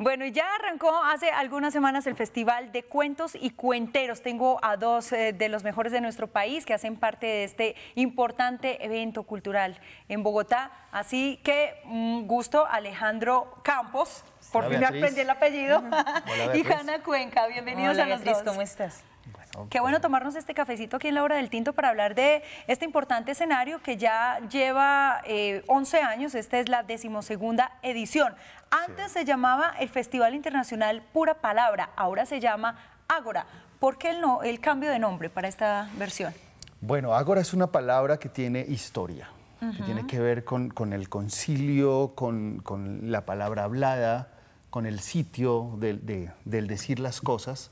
Bueno, y ya arrancó hace algunas semanas el Festival de Cuentos y Cuenteros. Tengo a dos eh, de los mejores de nuestro país que hacen parte de este importante evento cultural en Bogotá. Así que un mm, gusto, Alejandro Campos, por fin me aprendí el apellido, y Hanna Cuenca. Bienvenidos a los dos. ¿Cómo estás? Qué bueno tomarnos este cafecito aquí en la hora del tinto para hablar de este importante escenario que ya lleva 11 eh, años. Esta es la decimosegunda edición. Antes se llamaba el Festival Internacional Pura Palabra, ahora se llama Ágora. ¿Por qué el, no, el cambio de nombre para esta versión? Bueno, Ágora es una palabra que tiene historia, que tiene que ver con, el concilio, con la palabra hablada, con el sitio del, del decir las cosas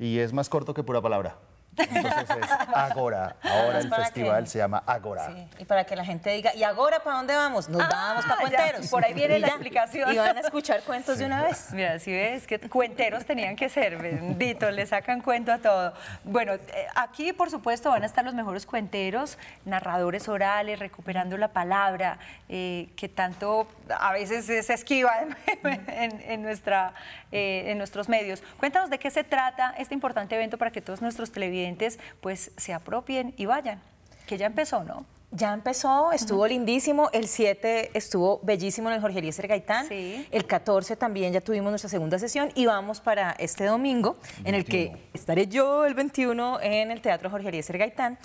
y es más corto que pura palabra. Entonces es Agora. Ahora el festival se llama Agora. Y para que la gente diga, ¿y ahora para dónde vamos? Nos ah, vamos para Cuenteros. por ahí viene la Y van a escuchar cuentos de una vez. Mira, si ves que cuenteros tenían que ser, bendito, le sacan cuento a todo. Bueno, eh, aquí por supuesto van a estar los mejores cuenteros, narradores orales, recuperando la palabra, eh, que tanto a veces se esquiva en, eh, en nuestros medios. Cuéntanos de qué se trata este importante evento para que todos nuestros televidentes pues se apropien y vayan, que ya empezó, ¿no? Ya empezó, estuvo lindísimo, el 7 estuvo bellísimo en el Jorge Eliezer Gaitán, el 14 también ya tuvimos nuestra segunda sesión y vamos para este domingo en el que estaré yo el 21 en el Teatro Jorge Eliezer Gaitán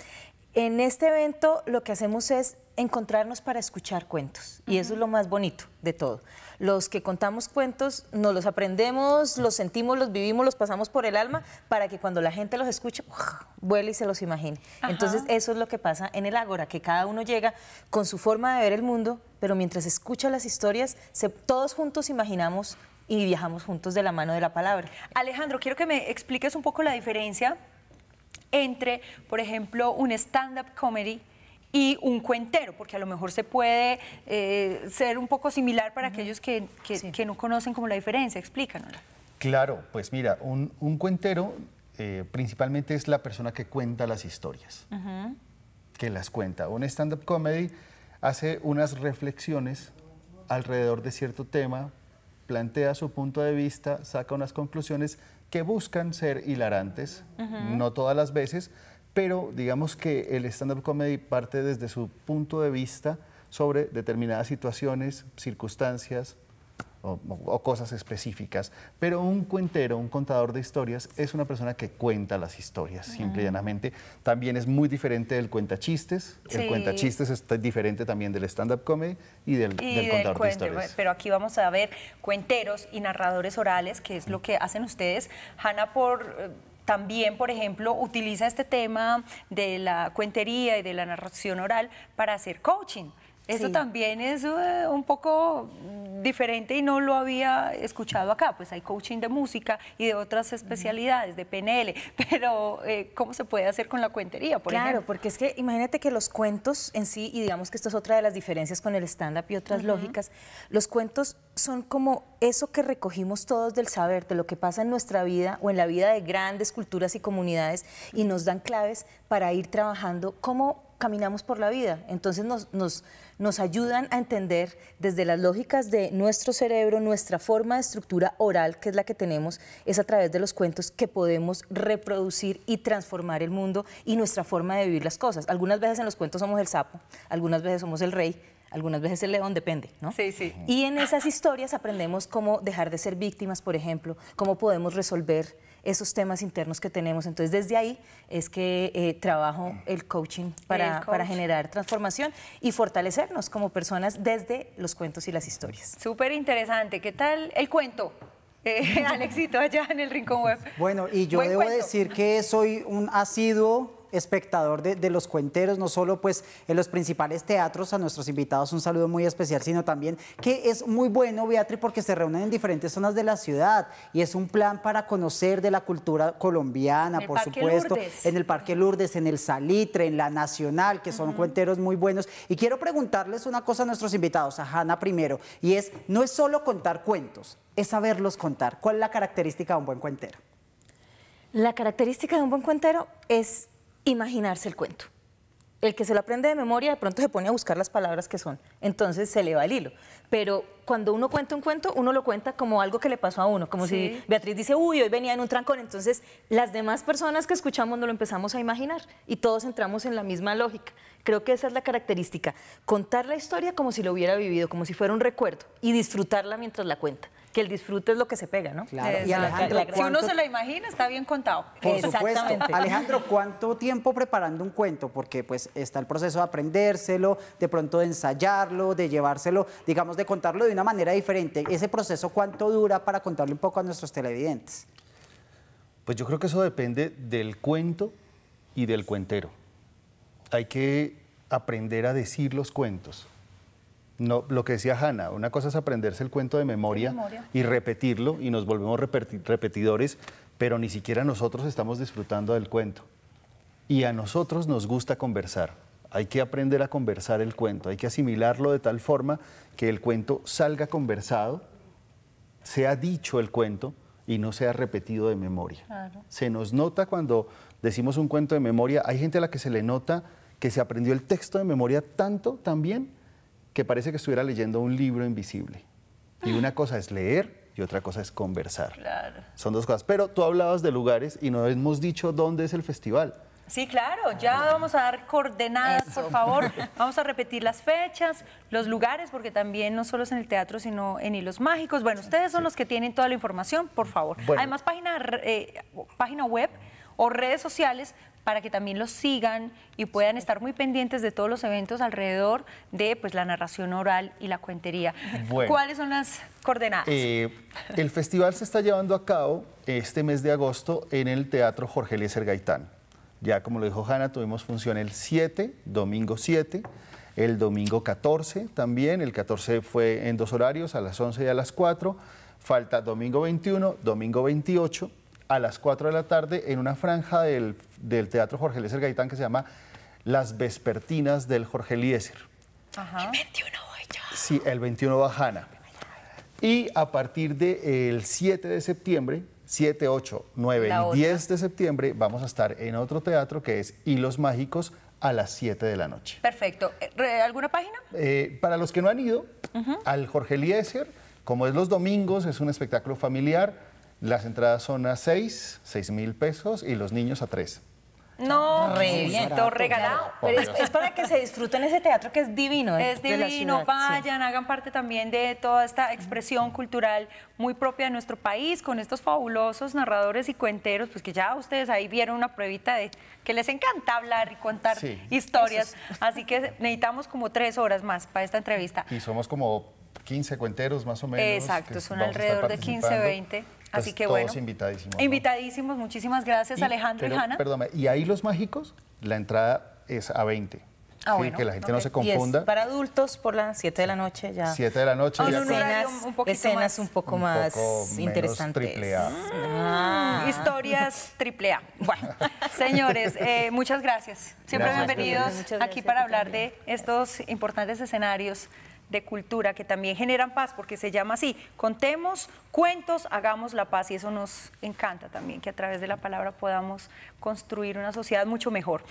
en este evento lo que hacemos es encontrarnos para escuchar cuentos y eso es lo más bonito de todo. Los que contamos cuentos nos los aprendemos, los sentimos, los vivimos, los pasamos por el alma para que cuando la gente los escuche, vuele y se los imagine. Entonces eso es lo que pasa en el agora, que cada uno llega con su forma de ver el mundo, pero mientras escucha las historias, todos juntos imaginamos y viajamos juntos de la mano de la palabra. Alejandro, quiero que me expliques un poco la diferencia entre, por ejemplo, un stand-up comedy y un cuentero, porque a lo mejor se puede eh, ser un poco similar para aquellos que, que, no conocen como la diferencia. Explícanos. Claro, pues mira, un, un cuentero eh, principalmente es la persona que cuenta las historias, que las cuenta. Un stand-up comedy hace unas reflexiones alrededor de cierto tema, plantea su punto de vista, saca unas conclusiones, que buscan ser hilarantes, no todas las veces, pero digamos que el stand-up comedy parte desde su punto de vista sobre determinadas situaciones, circunstancias, o, cosas específicas, pero un cuentero, un contador de historias, es una persona que cuenta las historias, simplemente simple y llanamente. También es muy diferente del cuentachistes. El cuentachistes es diferente también del stand-up comedy y del, contador de historias. Pero aquí vamos a ver cuenteros y narradores orales, que es lo que hacen ustedes. Hanna, por eh, también, por ejemplo, utiliza este tema de la cuentería y de la narración oral para hacer coaching. Eso también es eh, un poco mm, diferente y no lo había escuchado acá. Pues hay coaching de música y de otras especialidades, de PNL, pero eh, ¿cómo se puede hacer con la cuentería, por Claro, porque es que imagínate que los cuentos en sí, y digamos que esto es otra de las diferencias con el stand-up y otras lógicas, los cuentos son como eso que recogimos todos del saber, de lo que pasa en nuestra vida o en la vida de grandes culturas y comunidades y nos dan claves para ir trabajando cómo caminamos por la vida. Entonces nos, nos, ayudan a entender desde las lógicas de nuestro cerebro, nuestra forma de estructura oral, que es la que tenemos, es a través de los cuentos que podemos reproducir y transformar el mundo y nuestra forma de vivir las cosas. Algunas veces en los cuentos somos el sapo, algunas veces somos el rey, algunas veces el león depende, ¿no? Sí, sí. Y en esas historias aprendemos cómo dejar de ser víctimas, por ejemplo, cómo podemos resolver esos temas internos que tenemos. Entonces, desde ahí es que eh, trabajo el coaching para, generar transformación y fortalecernos como personas desde los cuentos y las historias. Súper interesante. ¿Qué tal el cuento? Eh, Alexito, allá en el Rincón Web. Bueno, y yo debo decir que soy un asiduo espectador de, los cuenteros, no solo pues en los principales teatros, a nuestros invitados un saludo muy especial, sino también que es muy bueno, Beatri, porque se reúnen en diferentes zonas de la ciudad y es un plan para conocer de la cultura colombiana, por supuesto, en el Parque Lourdes, en el Salitre, en la Nacional, que son cuenteros muy buenos. Y quiero preguntarles una cosa a nuestros invitados, a Hanna primero, y es, no es solo contar cuentos, es saberlos contar. ¿Cuál es la característica de un buen cuentero? La característica de un buen cuentero es imaginarse el cuento. El que se lo aprende de memoria de pronto se pone a buscar las palabras que son, entonces se le va el hilo. Pero cuando uno cuenta un cuento, uno lo cuenta como algo que le pasó a uno, como si Beatriz dice, uy, hoy venía en un trancón, entonces las demás personas que escuchamos no lo empezamos a imaginar y todos entramos en la misma lógica. Creo que esa es la característica, contar la historia como si lo hubiera vivido, como si fuera un recuerdo y disfrutarla mientras la cuenta que el disfrute es lo que se pega, ¿no? Claro. Si uno se lo imagina, está bien contado. Por supuesto. Alejandro, ¿cuánto tiempo preparando un cuento? Porque pues está el proceso de aprendérselo, de pronto de ensayarlo, de llevárselo, digamos, de contarlo de una manera diferente. ¿Ese proceso cuánto dura para contarle un poco a nuestros televidentes? Pues yo creo que eso depende del cuento y del cuentero. Hay que aprender a decir los cuentos. No, lo que decía Hanna, una cosa es aprenderse el cuento de memoria, y repetirlo y nos volvemos repetidores, pero ni siquiera nosotros estamos disfrutando del cuento. Y a nosotros nos gusta conversar. Hay que aprender a conversar el cuento, hay que asimilarlo de tal forma que el cuento salga conversado, sea dicho el cuento y no sea repetido de memoria. Se nos nota cuando decimos un cuento de memoria, hay gente a la que se le nota que se aprendió el texto de memoria tanto también que parece que estuviera leyendo un libro invisible. Y una cosa es leer y otra cosa es conversar. Claro. Son dos cosas. Pero tú hablabas de lugares y no hemos dicho dónde es el festival. Sí, claro, ya vamos a dar coordenadas, por favor. Vamos a repetir las fechas, los lugares, porque también no solo es en el teatro, sino en Hilos Mágicos. Bueno, ustedes son los que tienen toda la información, por favor. Además, página, eh, página web o redes sociales para que también los sigan y puedan estar muy pendientes de todos los eventos alrededor de pues, la narración oral y la cuentería. ¿Cuáles son las coordenadas? Eh, el festival se está llevando a cabo este mes de agosto en el Teatro Jorge Eliezer Gaitán. Ya como lo dijo Hanna, tuvimos función el 7, domingo 7, el domingo 14 también, el 14 fue en dos horarios, a las 11 y a las 4, falta domingo 21, domingo 28, a las 4 de la tarde en una franja del, Teatro Jorge Eliezer Gaitán que se llama Las Vespertinas del Jorge Eliezer. El 21 voy yo. Sí, el 21 va Hanna. Y a partir del 7 de septiembre, 7, 8, 9 y 10 de septiembre vamos a estar en otro teatro que es Hilos Mágicos a las 7 de la noche. Perfecto. Eh, ¿Alguna página? Eh, para los que no han ido, al Jorge Eliezer, como es los domingos, es un espectáculo familiar las entradas son a 6, 6 mil pesos y los niños a 3. No, re regalado. es, para que se disfruten ese teatro que es divino. ¿eh? es divino, vayan, hagan parte también de toda esta expresión cultural muy propia de nuestro país, con estos fabulosos narradores y cuenteros, pues que ya ustedes ahí vieron una pruebita de que les encanta hablar y contar historias. Así que necesitamos como tres horas más para esta entrevista. Y somos como 15 cuenteros más o menos. Exacto, son alrededor de 15, 20. Así que bueno. invitadísimos. Invitadísimos, muchísimas gracias, Alejandro y Hanna. perdón y ahí los mágicos, la entrada es a 20. Ah, que la gente no se confunda. para adultos por las 7 de la noche ya. 7 de la noche ya. Escenas, un, un poco más interesantes. Ah. Ah. Historias triple A. Bueno, señores, eh, muchas gracias. Siempre bienvenidos aquí para hablar de estos importantes escenarios de cultura que también generan paz, porque se llama así, contemos cuentos, hagamos la paz y eso nos encanta también, que a través de la palabra podamos construir una sociedad mucho mejor.